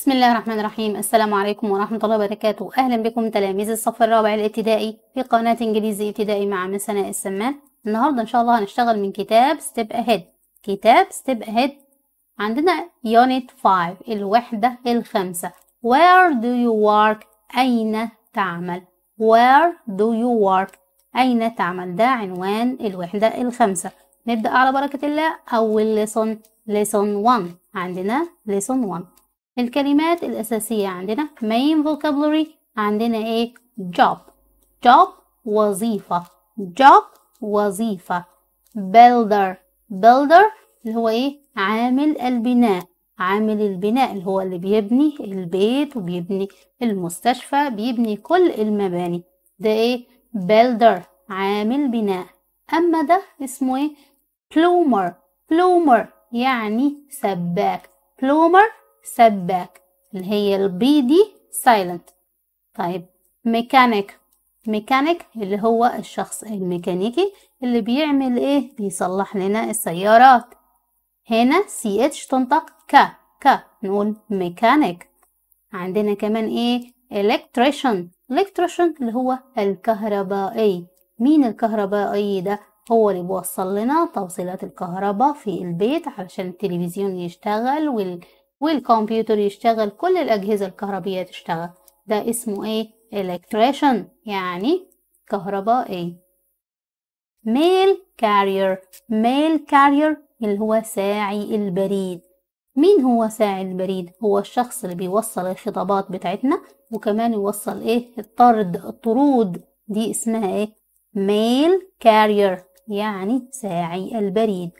بسم الله الرحمن الرحيم السلام عليكم ورحمة الله وبركاته أهلا بكم تلاميذ الصف الرابع الابتدائي في قناة إنجليزي ابتدائي مع من سناء النهاردة إن شاء الله هنشتغل من كتاب ستيب أهيد كتاب ستيب أهيد عندنا يونت 5 الوحدة الخامسة Where do you work أين تعمل Where do you work أين تعمل ده عنوان الوحدة الخامسة نبدأ على بركة الله أول lesson lesson 1 عندنا lesson 1 الكلمات الأساسية عندنا main vocabulary عندنا إيه job job وظيفة job وظيفة builder builder اللي هو إيه عامل البناء عامل البناء اللي هو اللي بيبني البيت وبيبني المستشفى بيبني كل المباني ده إيه builder عامل بناء أما ده اسمه إيه plumber plumber يعني سباك plumber سباك اللي هي البي دي سايلنت طيب ميكانيك ميكانيك اللي هو الشخص الميكانيكي اللي بيعمل ايه بيصلح لنا السيارات هنا سي اتش تنطق ك ك نقول ميكانيك عندنا كمان ايه الكتريشن الكتريشن اللي هو الكهربائي مين الكهربائي ده هو اللي بيوصل لنا توصيلات الكهرباء في البيت علشان التلفزيون يشتغل وال والكمبيوتر يشتغل كل الأجهزة الكهربية تشتغل ده اسمه ايه electrician يعني كهربائي mail carrier mail carrier اللي هو ساعي البريد مين هو ساعي البريد هو الشخص اللي بيوصل الخطابات بتاعتنا وكمان يوصل ايه الطرد الطرود دي اسمها ايه mail carrier يعني ساعي البريد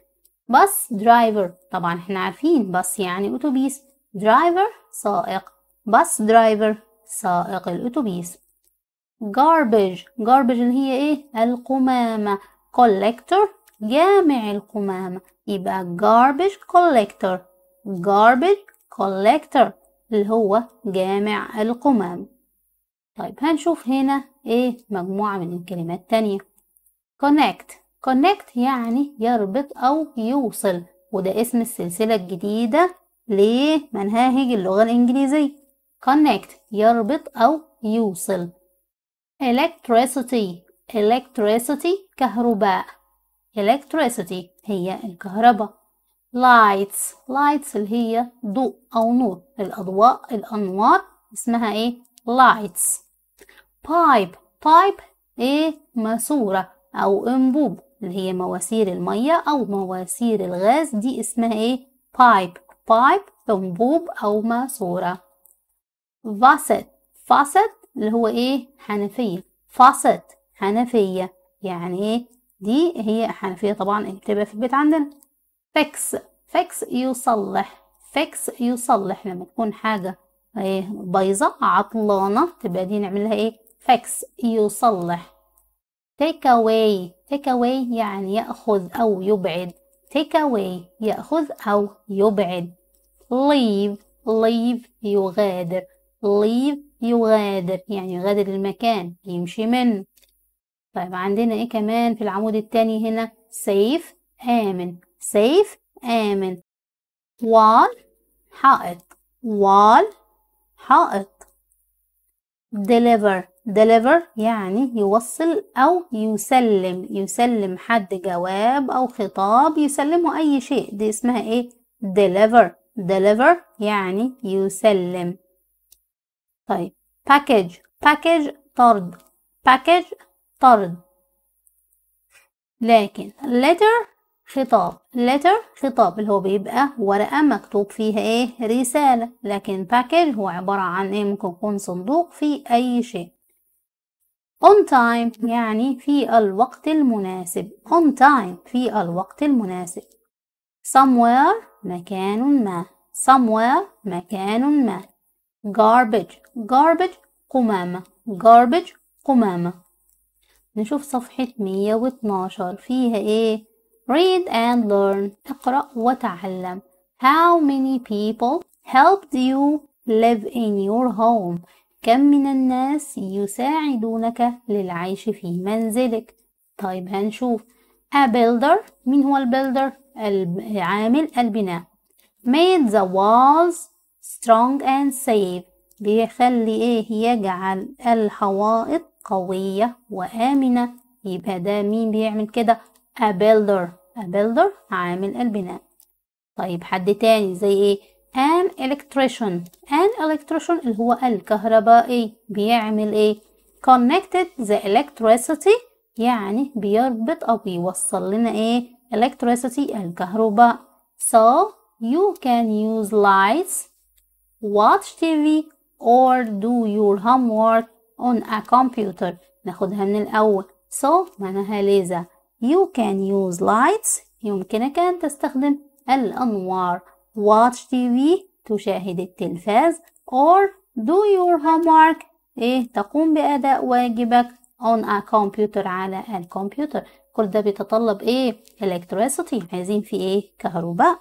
bus driver طبعا احنا عارفين بس يعني أتوبيس درايفر سائق بس درايفر سائق الأتوبيس garbage garbage اللي هي ايه القمامة collector جامع القمامة يبقى garbage collector garbage collector اللي هو جامع القمامة طيب هنشوف هنا ايه مجموعة من الكلمات تانية connect connect يعني يربط او يوصل وده اسم السلسلة الجديدة لمناهج اللغة الإنجليزية connect يربط أو يوصل electricity electricity كهرباء electricity هي الكهرباء lights lights اللي هي ضوء أو نور الأضواء الأنوار اسمها إيه lights pipe pipe إيه ماسورة أو أنبوب اللي هي مواسير المية أو مواسير الغاز دي اسمها إيه؟ بايب بايب أنبوب أو ماسورة فاسيت فاسيت اللي هو إيه؟ حنفية فاسيت حنفية يعني إيه؟ دي هي حنفية طبعا اللي بتبقى في البيت عندنا فكس فكس يصلح فكس يصلح لما تكون حاجة إيه بايظة عطلانة تبقى دي نعملها إيه؟ فكس يصلح take away take away يعني يأخذ أو يبعد take away يأخذ أو يبعد leave leave يغادر leave يغادر يعني يغادر المكان يمشي منه طيب عندنا ايه كمان في العمود التاني هنا safe آمن safe آمن wall حائط wall حائط deliver deliver يعني يوصل أو يسلم يسلم حد جواب أو خطاب يسلمه أي شيء دي اسمها إيه deliver deliver يعني يسلم طيب package package طرد package طرد لكن letter خطاب letter خطاب اللي هو بيبقى ورقة مكتوب فيها ايه رسالة لكن package هو عبارة عن ايه ممكن يكون صندوق فيه أي شيء on time يعني في الوقت المناسب on time في الوقت المناسب somewhere مكان ما somewhere مكان ما garbage garbage قمامة garbage قمامة نشوف صفحة 112 فيها ايه read and learn اقرأ وتعلم how many people helped you live in your home كم من الناس يساعدونك للعيش في منزلك طيب هنشوف a builder مين هو البيلدر عامل البناء made the walls strong and safe بيخلي ايه يجعل الحوائط قوية وآمنة يبقى ده مين بيعمل كده a builder a builder عامل البناء طيب حد تاني زي ايه an electrician an electrician اللي هو الكهربائي بيعمل ايه connected the electricity يعني بيربط او بيوصل لنا ايه electricity الكهرباء so you can use lights watch TV or do your homework on a computer ناخدها من الأول so معناها لذا you can use lights يمكنك أن تستخدم الأنوار watch TV تشاهد التلفاز or do your homework ايه تقوم بأداء واجبك on a computer على الكمبيوتر كل ده بيتطلب ايه electricity عايزين في ايه كهرباء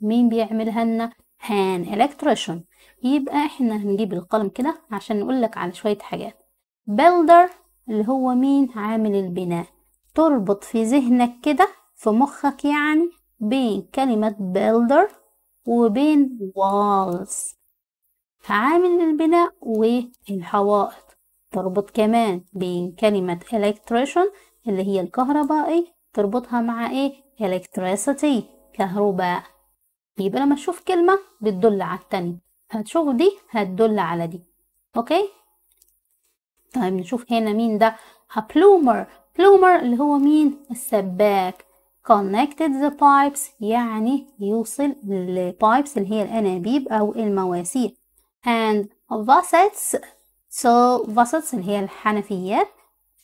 مين بيعملها لنا هان electrician يبقى احنا هنجيب القلم كده عشان نقول لك على شوية حاجات builder اللي هو مين عامل البناء تربط في ذهنك كده في مخك يعني بين كلمة builder وبين walls عامل البناء والحوائط تربط كمان بين كلمة electrician اللي هي الكهربائي تربطها مع ايه electricity كهرباء يبقى لما تشوف كلمة بتدل على التانية هتشوف دي هتدل على دي اوكي طيب نشوف هنا مين ده بلومر بلومر اللي هو مين السباك connected the pipes يعني يوصل البايبس اللي هي الأنابيب أو المواسير and faucets so faucets اللي هي الحنفيات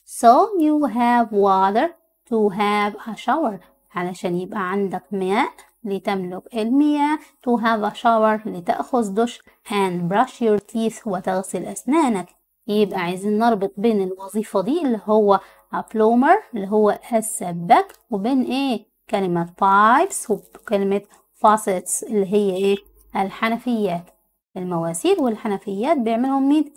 so you have water to have a shower علشان يبقى عندك ماء لتملك المياه to have a shower لتأخذ دش and brush your teeth وتغسل أسنانك يبقى عايزين نربط بين الوظيفة دي اللي هو بلومر اللي هو السباك وبين ايه كلمة pipes وكلمة faucets اللي هي ايه الحنفيات المواسير والحنفيات بيعملهم مين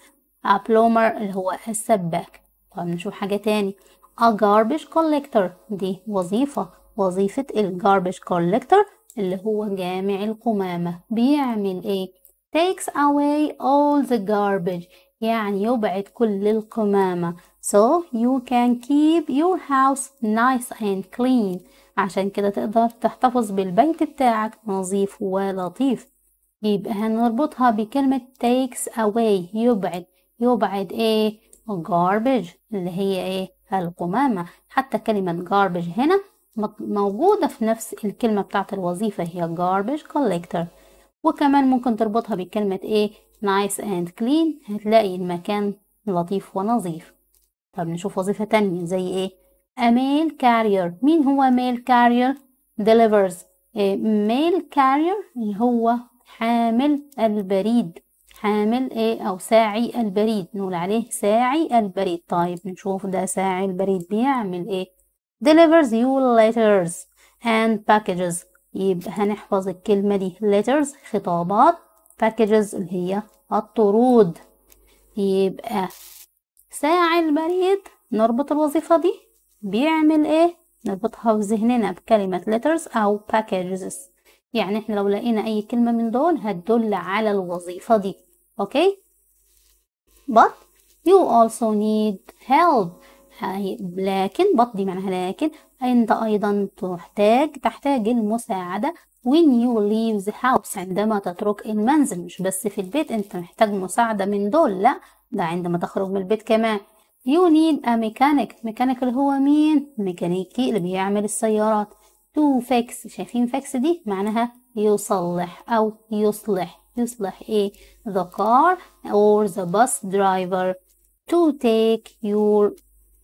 بلومر اللي هو السباك طب نشوف حاجة تاني a garbage collector دي وظيفة وظيفة الجاربج collector اللي هو جامع القمامة بيعمل ايه takes away all the garbage يعني يبعد كل القمامة So you can keep your house nice and clean عشان كده تقدر تحتفظ بالبيت بتاعك نظيف ولطيف يبقى هنربطها بكلمة takes away يبعد يبعد ايه garbage اللي هي ايه القمامة حتى كلمة garbage هنا موجودة في نفس الكلمة بتاعت الوظيفة هي garbage collector وكمان ممكن تربطها بكلمة ايه nice and clean هتلاقي المكان لطيف ونظيف طب نشوف وظيفة تانية زي ايه a mail carrier مين هو mail carrier delivers mail carrier اللي هو حامل البريد حامل ايه او ساعي البريد نقول عليه ساعي البريد طيب نشوف ده ساعي البريد بيعمل ايه delivers you letters and packages يبقى هنحفظ الكلمة دي letters خطابات packages اللي هي الطرود يبقى ساعي البريد نربط الوظيفة دي بيعمل ايه نربطها في ذهننا بكلمة letters أو packages يعني احنا لو لقينا أي كلمة من دول هتدل على الوظيفة دي اوكي؟ but you also need help لكن but دي معناها لكن أنت أيضا تحتاج تحتاج المساعدة when you leave the house عندما تترك المنزل مش بس في البيت أنت محتاج مساعدة من دول لأ ده عندما تخرج من البيت كمان يو نيد ا ميكانيك ميكانيك اللي هو مين ميكانيكي اللي بيعمل السيارات تو فيكس شايفين فيكس دي معناها يصلح او يصلح يصلح ايه the car or the bus driver to take your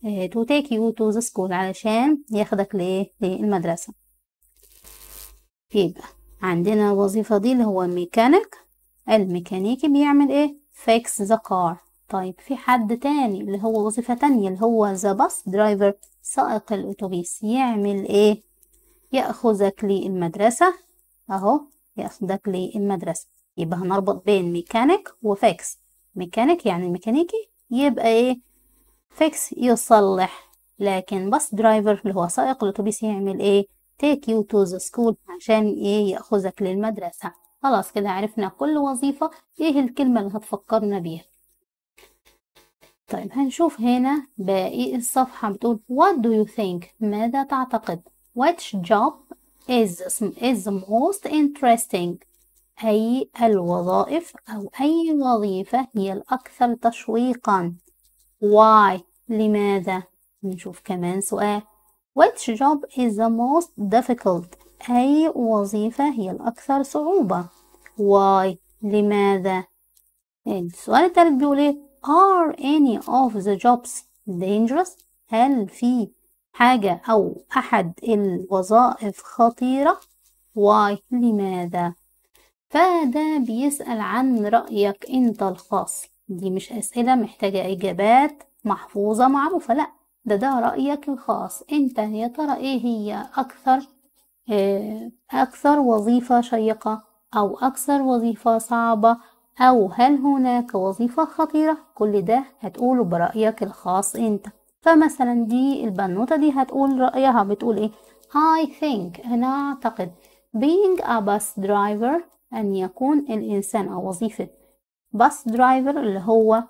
eh, to take you to the school علشان ياخدك لايه للمدرسة يبقى عندنا الوظيفة دي اللي هو ميكانيك الميكانيكي بيعمل ايه fix the car طيب في حد تاني اللي هو وظيفة تانية اللي هو ذا باص درايفر سائق الأتوبيس يعمل إيه؟ يأخذك للمدرسة أهو يأخذك للمدرسة يبقى هنربط بين ميكانيك وفيكس ميكانيك يعني ميكانيكي يبقى إيه؟ فيكس يصلح لكن باص درايفر اللي هو سائق الأتوبيس يعمل إيه؟ take you to the school عشان إيه يأخذك للمدرسة خلاص كده عرفنا كل وظيفة إيه الكلمة اللي هتفكرنا بيها طيب هنشوف هنا باقي الصفحة بتقول what do you think ماذا تعتقد which job is is most interesting أي الوظائف أو أي وظيفة هي الأكثر تشويقا why لماذا نشوف كمان سؤال which job is the most difficult أي وظيفة هي الأكثر صعوبة why لماذا إيه، السؤال التالت بيقول ايه Are any of the jobs dangerous؟ هل في حاجة أو أحد الوظائف خطيرة؟ Why؟ لماذا؟ فده بيسأل عن رأيك أنت الخاص دي مش أسئلة محتاجة إجابات محفوظة معروفة لأ ده ده رأيك الخاص أنت يا ترى إيه هي أكثر آه، أكثر وظيفة شيقة أو أكثر وظيفة صعبة أو هل هناك وظيفة خطيرة كل ده هتقوله برأيك الخاص أنت فمثلا دي البنوتة دي هتقول رأيها بتقول إيه I think أنا أعتقد being a bus driver أن يكون الإنسان أو وظيفة bus driver اللي هو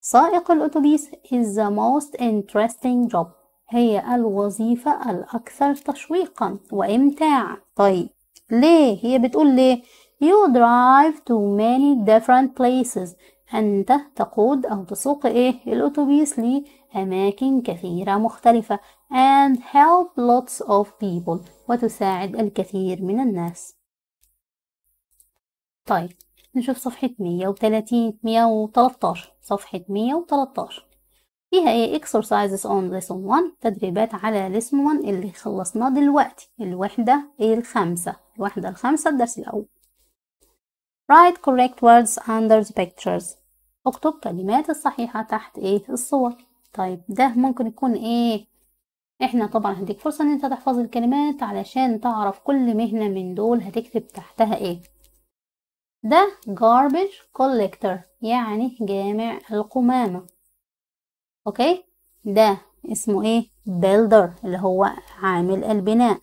سائق الأتوبيس is the most interesting job هي الوظيفة الأكثر تشويقا وإمتاع طيب ليه هي بتقول ليه You drive to many different places. أنت تقود أو تسوق إيه الأتوبيس لأماكن كثيرة مختلفة and help lots of people وتساعد الكثير من الناس طيب نشوف صفحة 130 113 صفحة 113 فيها ايه exercises on lesson 1 تدريبات على lesson 1 اللي خلصناه دلوقتي الوحدة الخامسة الوحدة الخامسة الدرس الأول write correct words under the pictures اكتب كلمات الصحيحة تحت ايه الصور طيب ده ممكن يكون ايه احنا طبعا هديك فرصة ان انت تحفظ الكلمات علشان تعرف كل مهنة من دول هتكتب تحتها ايه ده garbage collector يعني جامع القمامة اوكي ده اسمه ايه builder اللي هو عامل البناء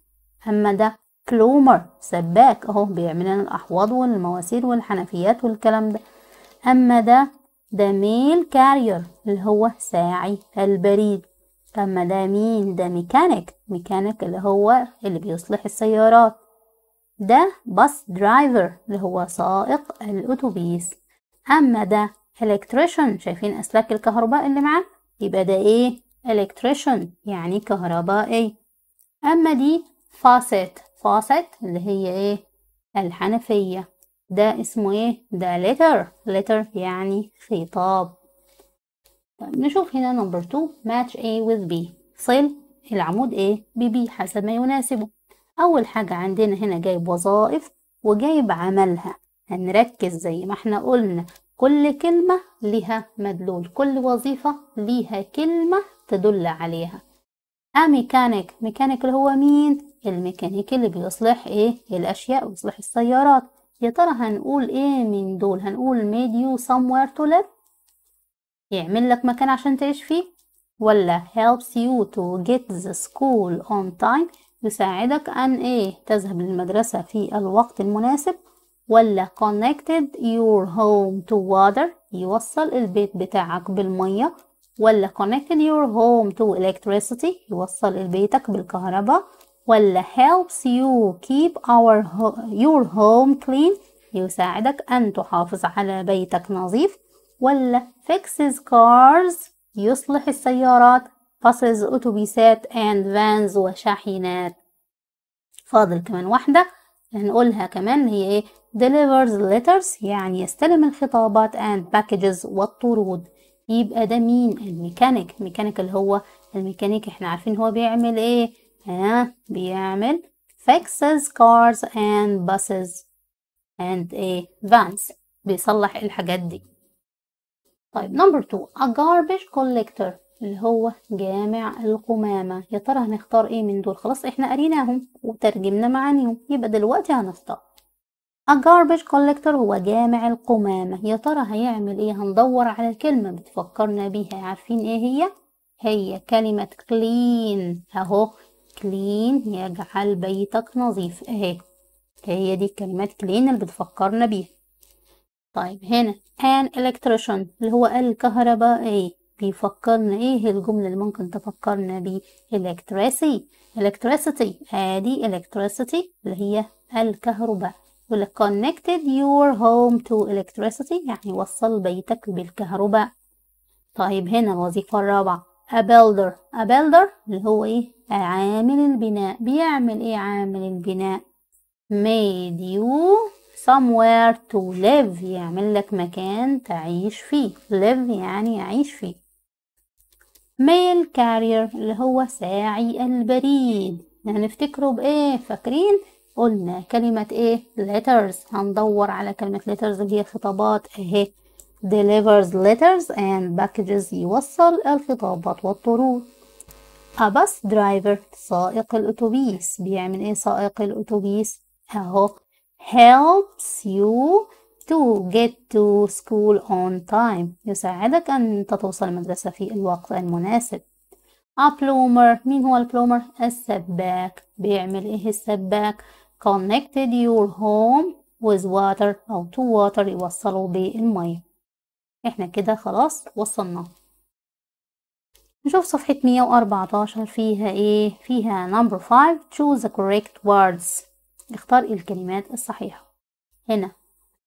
اما ده كلومر سباك اهو بيعمل لنا الاحواض والمواسير والحنفيات والكلام ده اما ده ده ميل كارير اللي هو ساعي البريد اما ده مين ده ميكانيك ميكانيك اللي هو اللي بيصلح السيارات ده باص درايفر اللي هو سائق الاتوبيس اما ده الكتريشن شايفين اسلاك الكهرباء اللي معاه يبقى ده ايه الكتريشن يعني كهربائي اما دي فاسيت فاصت اللي هي ايه الحنفية ده اسمه ايه ده letter letter يعني خطاب طيب نشوف هنا نمبر 2 match A with B صل العمود A ب B حسب ما يناسبه أول حاجة عندنا هنا جايب وظائف وجايب عملها هنركز زي ما احنا قلنا كل كلمة لها مدلول كل وظيفة ليها كلمة تدل عليها أميكانيك آه، ميكانيك اللي هو مين الميكانيك اللي بيصلح إيه الأشياء ويصلح السيارات يا ترى هنقول إيه من دول هنقول made you somewhere to live يعمل لك مكان عشان تعيش فيه ولا helps you to get the school on time يساعدك أن إيه تذهب للمدرسة في الوقت المناسب ولا connected your home to water يوصل البيت بتاعك بالمية ولا connected your home to electricity يوصل بيتك بالكهرباء ولا helps you keep our ho your home clean يساعدك أن تحافظ على بيتك نظيف ولا fixes cars يصلح السيارات buses أتوبيسات and vans وشاحنات فاضل كمان واحدة هنقولها كمان هي ايه delivers letters يعني يستلم الخطابات and packages والطرود يبقى ده مين الميكانيك الميكانيك اللي هو الميكانيك احنا عارفين هو بيعمل ايه ها آه بيعمل fixes cars and buses and ايه vans بيصلح الحاجات دي طيب نمبر 2 a garbage collector اللي هو جامع القمامة يا ترى هنختار ايه من دول خلاص احنا قريناهم وترجمنا معانيهم يبقى دلوقتي هنختار الجاربج كولكتر هو جامع القمامة يا ترى هيعمل ايه هندور على الكلمة بتفكرنا بيها عارفين ايه هي هي كلمة كلين اهو كلين يجعل بيتك نظيف اهي هي دي كلمات كلين اللي بتفكرنا بيها طيب هنا an electrician اللي هو الكهربائي بيفكرنا ايه الجملة اللي ممكن تفكرنا بيه electricity electricity ادي electricity اللي هي الكهرباء يقول لك connected your home to electricity يعني وصل بيتك بالكهرباء طيب هنا الوظيفة الرابعة a builder a builder اللي هو ايه عامل البناء بيعمل ايه عامل البناء made you somewhere to live يعمل لك مكان تعيش فيه live يعني أعيش فيه mail carrier اللي هو ساعي البريد هنفتكره بإيه فاكرين قلنا كلمة ايه letters هندور على كلمة letters اللي هي خطابات اهي delivers letters and packages يوصل الخطابات والطرود a bus driver سائق الأتوبيس بيعمل ايه سائق الأتوبيس اهو helps you to get to school on time يساعدك أن توصل المدرسة في الوقت المناسب a plumber مين هو البلومر السباك بيعمل ايه السباك connected your home with water أو to water يوصلوا بالمية احنا كده خلاص وصلناه نشوف صفحة 114 فيها ايه فيها number 5 choose the correct words اختار الكلمات الصحيحة هنا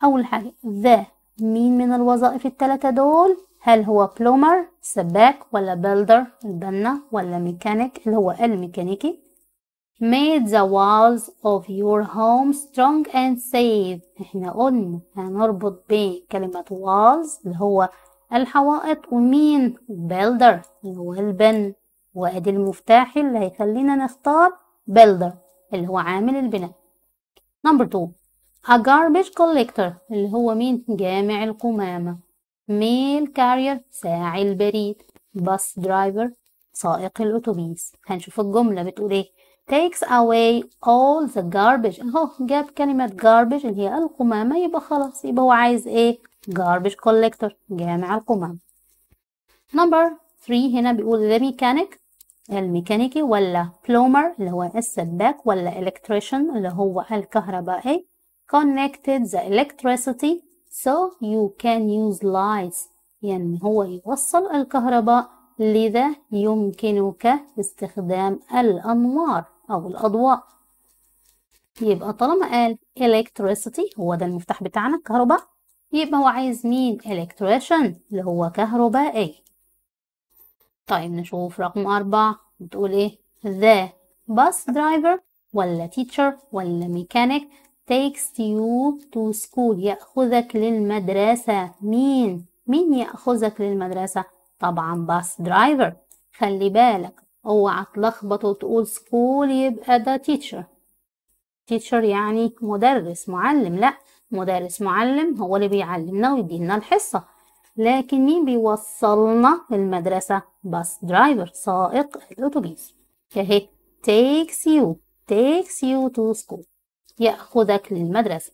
أول حاجة ذا مين من الوظائف التلاتة دول هل هو بلومر سباك ولا بيلدر البنا ولا ميكانيك اللي هو الميكانيكي made the walls of your home strong and safe احنا قلنا هنربط بين كلمة walls اللي هو الحوائط ومين builder اللي هو البن وادي المفتاح اللي هيخلينا نختار builder اللي هو عامل البناء number two a garbage collector اللي هو مين جامع القمامة mail carrier ساعي البريد bus driver سائق الأتوبيس هنشوف الجملة بتقول ايه takes away all the garbage اهو oh, جاب كلمة garbage اللي هي القمامة يبقى خلاص يبقى هو عايز ايه garbage collector جامع القمامة number 3 هنا بيقول the mechanic الميكانيكي ولا plumber اللي هو السباك ولا electrician اللي هو الكهربائي connected the electricity so you can use lights يعني هو يوصل الكهرباء لذا يمكنك استخدام الأنوار أو الأضواء يبقى طالما قال electricity هو ده المفتاح بتاعنا الكهرباء يبقى هو عايز مين electrician اللي هو كهربائي طيب نشوف رقم أربعة بتقول إيه the bus driver ولا teacher ولا mechanic takes you to school يأخذك للمدرسة مين مين يأخذك للمدرسة طبعا bus درايفر خلي بالك اوعى تلخبط وتقول سكول يبقى ده تيتشر تيتشر يعني مدرس معلم لا مدرس معلم هو اللي بيعلمنا ويدينا الحصة لكن مين بيوصلنا المدرسة بس درايفر سائق الأتوبيس اهي takes you takes you to school يأخذك للمدرسة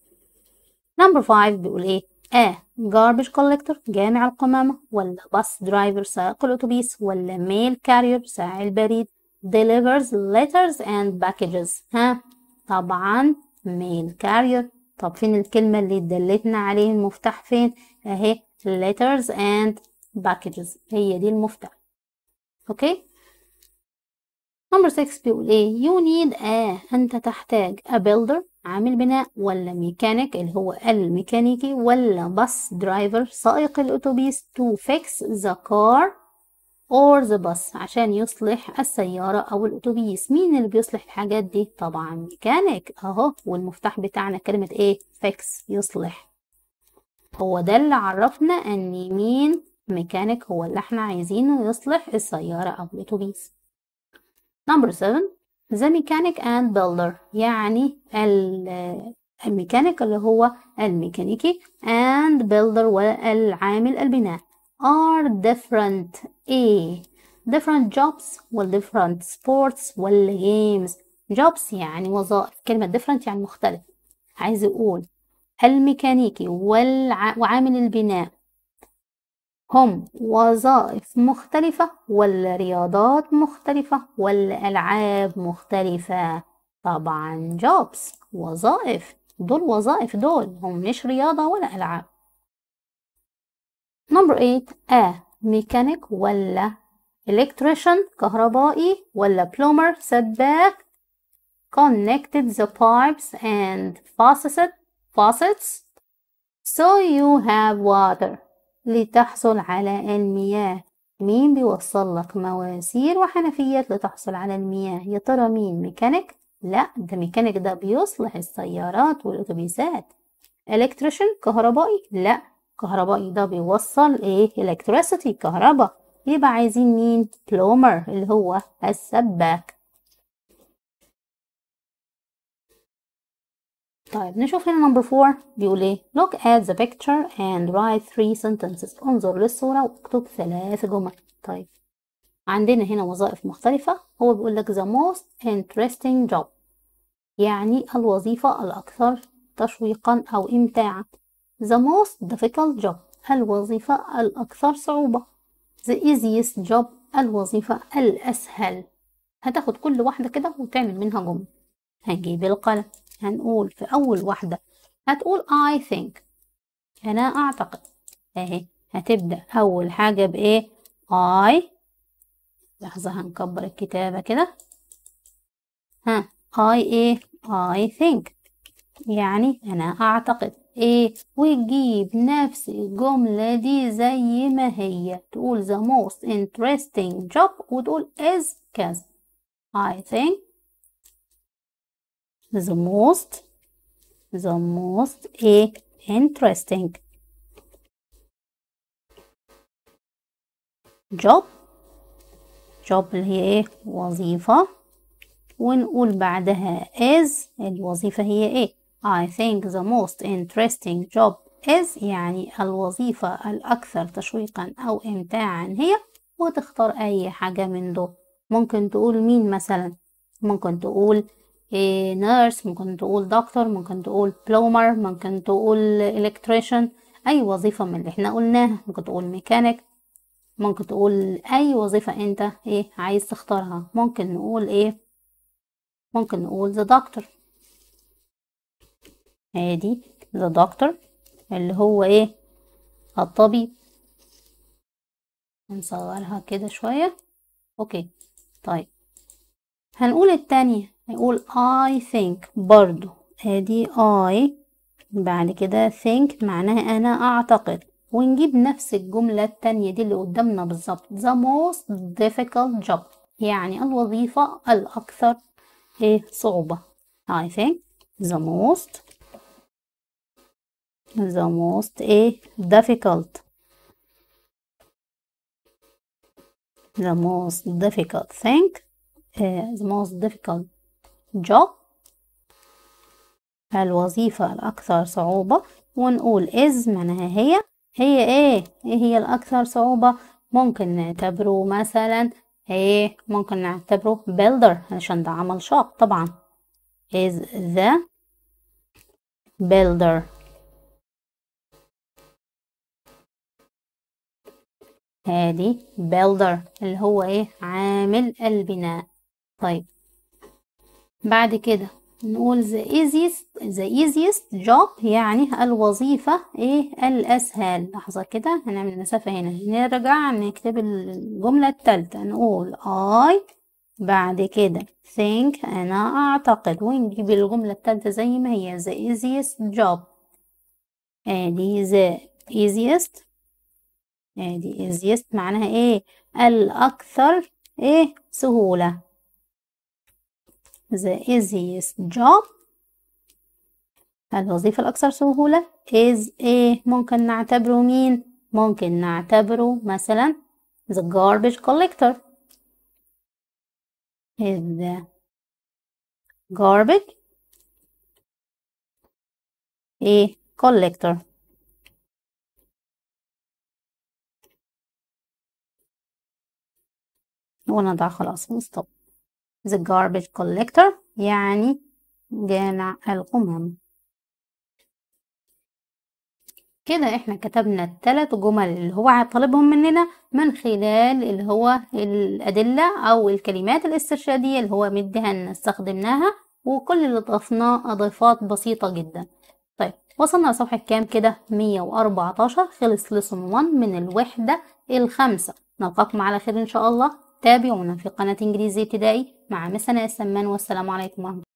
نمبر 5 بيقول ايه A garbage collector جامع القمامة ولا bus driver سائق الأتوبيس ولا mail carrier ساعي البريد delivers letters and packages ها طبعا mail carrier طب فين الكلمة اللي دلتنا عليه المفتاح فين اهي letters and packages هي دي المفتاح اوكي نمبر 6 بيقول ايه يو نيد ا انت تحتاج ا بيلدر عامل بناء ولا ميكانيك اللي هو الميكانيكي ولا باص درايفر سائق الاتوبيس تو فيكس ذا كار اور ذا بس عشان يصلح السياره او الاتوبيس مين اللي بيصلح الحاجات دي طبعا ميكانيك اهو والمفتاح بتاعنا كلمه ايه فيكس يصلح هو ده اللي عرفنا ان مين ميكانيك هو اللي احنا عايزينه يصلح السياره او الاتوبيس Number seven the mechanic and builder يعني الميكانيك اللي هو الميكانيكي and builder والعامل البناء are different A different jobs وال different sports وال games jobs يعني وظائف كلمة different يعني مختلف عايز يقول الميكانيكي والع... وعامل البناء هم وظائف مختلفة ولا رياضات مختلفة ولا ألعاب مختلفة طبعا jobs وظائف دول وظائف دول هم مش رياضة ولا ألعاب نمبر 8 A ميكانيك ولا electrician كهربائي ولا plumber سباك connected the pipes and faucets faucets so you have water لتحصل على المياه مين بيوصل لك مواسير وحنفيات لتحصل على المياه يا ترى مين ميكانيك لا ده ميكانيك ده بيصلح السيارات والاتوبيسات الكتريشن كهربائي لا كهربائي ده بيوصل ايه الكتريسيتي كهرباء يبقى عايزين مين بلومر اللي هو السباك طيب نشوف هنا نمبر 4 بيقول ايه look at the picture and write three sentences انظر للصورة واكتب ثلاث جمل طيب عندنا هنا وظائف مختلفة هو بيقول لك the most interesting job يعني الوظيفة الأكثر تشويقا أو إمتاعا the most difficult job الوظيفة الأكثر صعوبة the easiest job الوظيفة الأسهل هتاخد كل واحدة كده وتعمل منها جمل هنجيب القلم هنقول في أول واحدة هتقول I think أنا أعتقد أهي هتبدأ أول حاجة بإيه I لحظة هنكبر الكتابة كده ها I إيه I think يعني أنا أعتقد إيه وتجيب نفس الجملة دي زي ما هي تقول the most interesting job وتقول is كذا I think the most the most interesting job job اللي هي ايه وظيفة ونقول بعدها is الوظيفة هي ايه I think the most interesting job is يعني الوظيفة الأكثر تشويقا أو إمتاعا هي وتختار أي حاجة من دول ممكن تقول مين مثلا ممكن تقول نيرس إيه، ممكن تقول دكتور ممكن تقول بلومر ممكن تقول الكتريشن اي وظيفه من اللي احنا قلناها ممكن تقول ميكانيك ممكن تقول اي وظيفه انت ايه عايز تختارها ممكن نقول ايه ممكن نقول ذا دكتور ادي ذا دكتور اللي هو ايه الطبيب نصغرها كده شويه اوكي طيب هنقول التانية نقول I think برضو ادي I بعد كده think معناها انا اعتقد ونجيب نفس الجملة التانية دي اللي قدامنا بالظبط the most difficult job يعني الوظيفة الأكثر ايه صعوبة I think the most the most ايه difficult the most difficult thing uh, the most difficult job الوظيفة الأكثر صعوبة ونقول is معناها هي هي ايه ايه هي الأكثر صعوبة ممكن نعتبره مثلا ايه ممكن نعتبره builder علشان ده عمل شاق طبعا is the builder هادي builder اللي هو ايه عامل البناء طيب بعد كده نقول the easiest the easiest job يعني الوظيفة ايه الأسهل لحظة كده هنعمل مسافة هنا نرجع نكتب الجملة التالتة نقول I بعد كده think أنا أعتقد ونجيب الجملة التالتة زي ما هي the easiest job ادي the easiest ادي easiest معناها ايه الأكثر ايه سهولة The easiest job الوظيفة الأكثر سهولة is a إيه، ممكن نعتبره مين؟ ممكن نعتبره مثلا the garbage collector is the garbage a إيه، collector ونضع خلاص ونستوب the garbage collector يعني جامع القمم كده احنا كتبنا الثلاث جمل اللي هو طالبهم مننا من خلال اللي هو الأدلة أو الكلمات الاسترشادية اللي هو مديها لنا استخدمناها وكل اللي ضفناه إضافات بسيطة جدا طيب وصلنا لصفحة كام كده 114 خلص لسون 1 من الوحدة الخامسة نلقاكم على خير إن شاء الله تابعونا في قناة إنجليزي ابتدائي مع مسنا السمان والسلام عليكم ورحمة